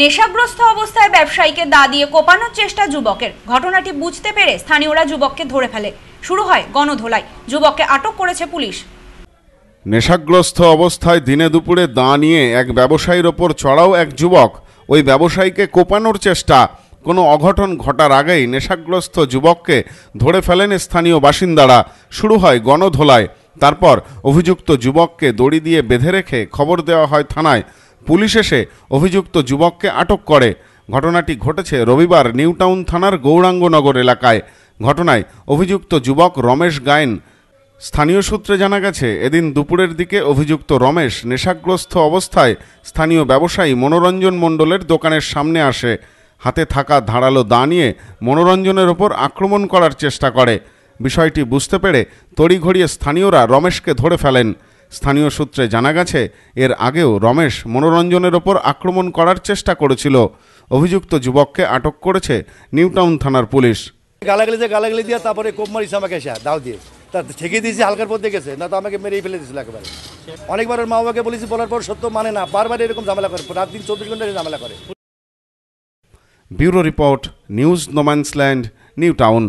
নেশাগ্রস্ত অবস্থায় ব্যবসায়ীকে দা দিয়ে কোপানোর চেষ্টা যুবকের ঘটনাটি বুঝতে পেরে স্থানীয়রা যুবককে ধরে ফেলে শুরু হয় গণধোলাই যুবককে আটক করেছে পুলিশ নেশাগ্রস্ত অবস্থায় দিনে দুপুরে দা নিয়ে এক ব্যবসায়ীর ওপর চড়াও এক যুবক ওই ব্যবসায়ীকে কোপানোর চেষ্টা কোনো অঘটন ঘটার আগেই নেশাগ্রস্ত যুবককে ধরে ফেলেন স্থানীয় বাসিন্দারা শুরু হয় গণধোলায় তারপর অভিযুক্ত যুবককে দড়ি দিয়ে বেঁধে রেখে খবর দেওয়া হয় থানায় পুলিশ এসে অভিযুক্ত যুবককে আটক করে ঘটনাটি ঘটেছে রবিবার নিউটাউন থানার গৌরাঙ্গনগর এলাকায় ঘটনায় অভিযুক্ত যুবক রমেশ গায়েন স্থানীয় সূত্রে জানা গেছে এদিন দুপুরের দিকে অভিযুক্ত রমেশ নেশাগ্রস্ত অবস্থায় স্থানীয় ব্যবসায়ী মনোরঞ্জন মণ্ডলের দোকানের সামনে আসে হাতে থাকা ধারালো দা নিয়ে মনোরঞ্জনের ওপর আক্রমণ করার চেষ্টা করে বিষয়টি বুঝতে পেরে তড়িঘড়িয়ে স্থানীয়রা রমেশকে ধরে ফেলেন স্থানীয় সূত্রে জানা গেছে এর আগেও রমেশ মনোরঞ্জনের ওপর আক্রমণ করার চেষ্টা করেছিল অভিযুক্ত যুবককে আটক করেছে নিউটাউন থানার পুলিশ গালাগালিতে গালাগালি দিয়ে তারপরে কোপ মারিস আমাকে সে দাও দিয়ে তা ঠেকে দিয়েছি হালকার পথে দেখেছে না তো আমাকে মেরেই ফেলে দিয়েছিল একেবারে অনেকবার মা বাবাকে বলেছি বলার পর সত্য মানে না বারবার এরকম ঝামেলা করে রাত দিন চব্বিশ ঘন্টা ঝামেলা করে bureau report news no man's land New town